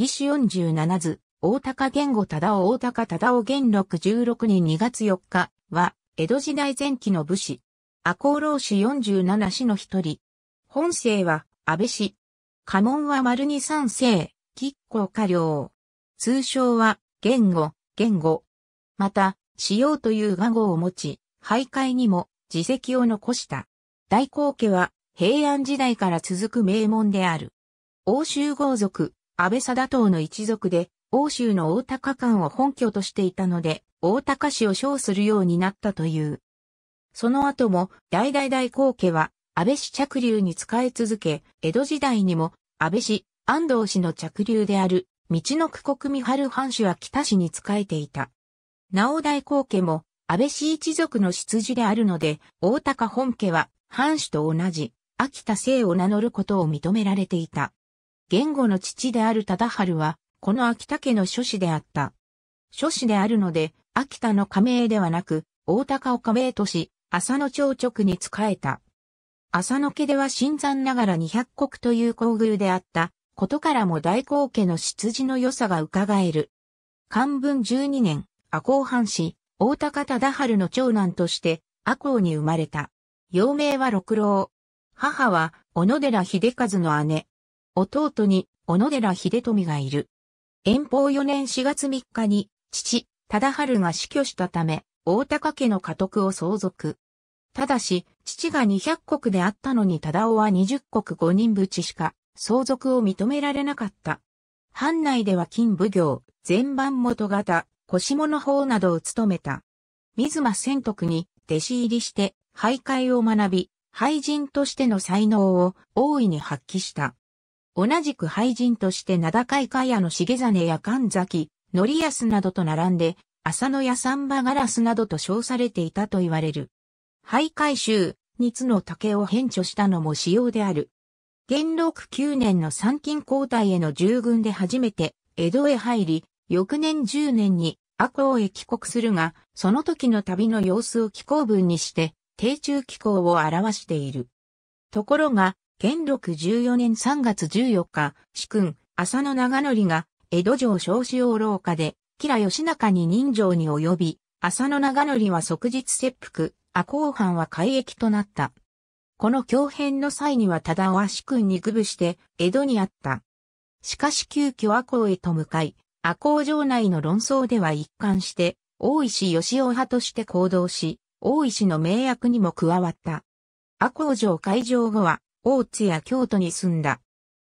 義士十七図、大高言語忠夫大高忠夫元禄十六年二月四日は、江戸時代前期の武士。赤穂浪士十七氏の一人。本姓は、安倍氏。家紋は丸二三世、吉光家領。通称は、言語、言語。また、使用という画語を持ち、徘徊にも、自責を残した。大公家は、平安時代から続く名門である。欧州豪族、安倍貞党の一族で、欧州の大高館を本拠としていたので、大高氏を称するようになったという。その後も、大々大皇家は、安倍氏着流に使い続け、江戸時代にも、安倍氏、安藤氏の着流である、道の区国三春藩主は北氏に仕えていた。なお大皇家も、安倍氏一族の出自であるので、大高本家は、藩主と同じ、秋田姓を名乗ることを認められていた。言語の父である忠春は、この秋田家の諸子であった。諸子であるので、秋田の加盟ではなく、大高を加盟とし、浅野町直に仕えた。浅野家では新参ながら二百国という工具であった、ことからも大公家の出自の良さが伺える。漢文十二年、赤穂藩士、大高忠春の長男として、赤穂に生まれた。幼名は六郎。母は、小野寺秀和の姉。弟に小野寺秀富がいる。遠方4年4月3日に父、忠春が死去したため、大高家の家督を相続。ただし、父が200国であったのに忠夫は20国5人ぶちしか相続を認められなかった。藩内では金奉行、全番元型、腰物法などを務めた。水間仙徳に弟子入りして、徘徊を学び、廃人としての才能を大いに発揮した。同じく俳人として名高い茅野重真や神崎、則康などと並んで、浅野や三馬ガラスなどと称されていたと言われる。徘徊集、二つの竹を変著したのも仕様である。元禄9年の参勤交代への従軍で初めて江戸へ入り、翌年10年に阿公へ帰国するが、その時の旅の様子を気候文にして、定中気候を表している。ところが、元禄14年3月14日、主君、浅野長則が、江戸城少子王廊下で、吉良義仲に人情に及び、浅野長則は即日切腹、阿公藩は改役となった。この狂変の際には忠は主君に愚部して、江戸にあった。しかし急遽阿公へと向かい、阿公城内の論争では一貫して、大石義雄派として行動し、大石の名役にも加わった。阿公城会場後は、大津や京都に住んだ。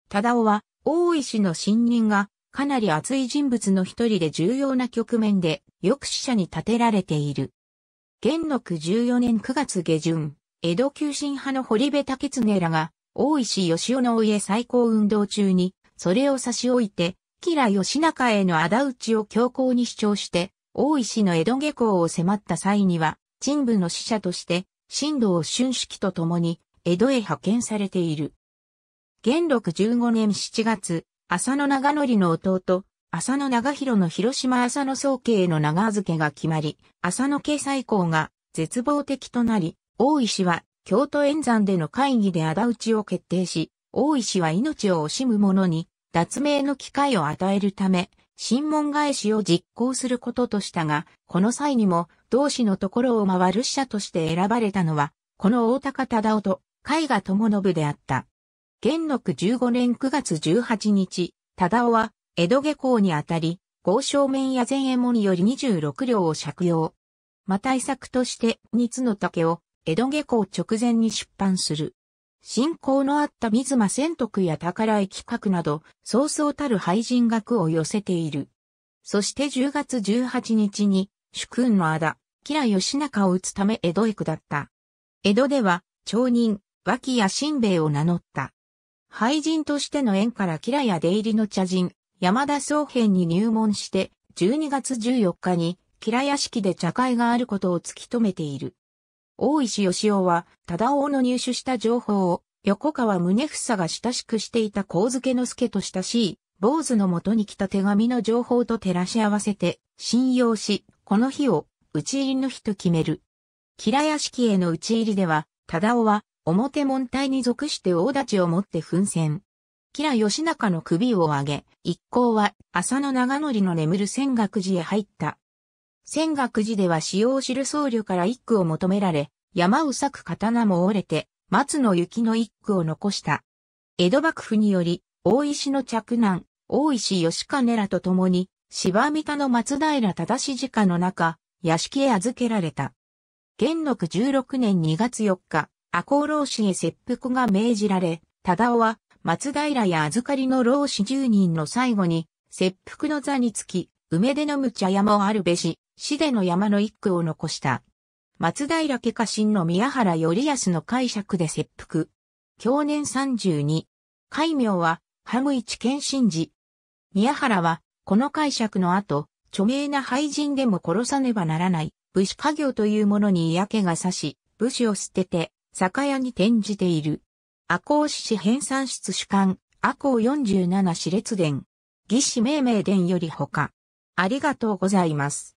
忠雄は、大石の信任が、かなり厚い人物の一人で重要な局面で、抑止者に立てられている。元禄14年9月下旬、江戸急進派の堀部竹常らが、大石義雄の家最高運動中に、それを差し置いて、吉良義仲への仇討ちを強行に主張して、大石の江戸下校を迫った際には、陳部の使者として、神道春式と共に、江戸へ派遣されている。元禄15年7月、浅野長則の弟、浅野長弘の広島浅野総慶への長預けが決まり、浅野家最高が絶望的となり、大石は京都沿山での会議で仇討ちを決定し、大石は命を惜しむ者に脱命の機会を与えるため、審問返しを実行することとしたが、この際にも同志のところを回る使者として選ばれたのは、この大高忠夫と海が友信であった。元禄15年9月18日、忠雄は江戸下校にあたり、豪正面や前衛門より26両を借用。また遺作として、二つの竹を江戸下校直前に出版する。信仰のあった水間千徳や宝井企画など、そうそうたる廃人学を寄せている。そして10月18日に、主君の仇、吉良義仲を討つため江戸へ下った。江戸では、町人、脇や新兵衛を名乗った。廃人としての縁からキラや出入りの茶人、山田総編に入門して、12月14日に、キラ屋敷で茶会があることを突き止めている。大石義雄は、忠夫の入手した情報を、横川宗房が親しくしていた光付之助と親しい、坊主の元に来た手紙の情報と照らし合わせて、信用し、この日を、討ち入りの日と決める。キラ屋敷への打ち入りでは、忠夫は、表門隊に属して大立ちを持って奮戦。吉良義仲の首を上げ、一行は浅野長則の眠る仙岳寺へ入った。仙岳寺では使用知る僧侶から一句を求められ、山を裂く刀も折れて、松の雪の一句を残した。江戸幕府により、大石の着難、大石義兼らと共に、芝三田の松平忠史家の中、屋敷へ預けられた。元禄16年2月4日、赤穂浪士へ切腹が命じられ、忠雄は松平や預かりの浪士10人の最後に、切腹の座につき、梅でのむ茶山をあるべし、死での山の一句を残した。松平家家臣の宮原頼康の解釈で切腹。享年32。戒名は、ハム一謙。信寺。宮原は、この解釈の後、著名な廃人でも殺さねばならない、武士家業というものに嫌気がさし、武士を捨てて、酒屋に転じている。赤穂市市編纂室主管、赤穂47市列伝、義士命名伝よりほか。ありがとうございます。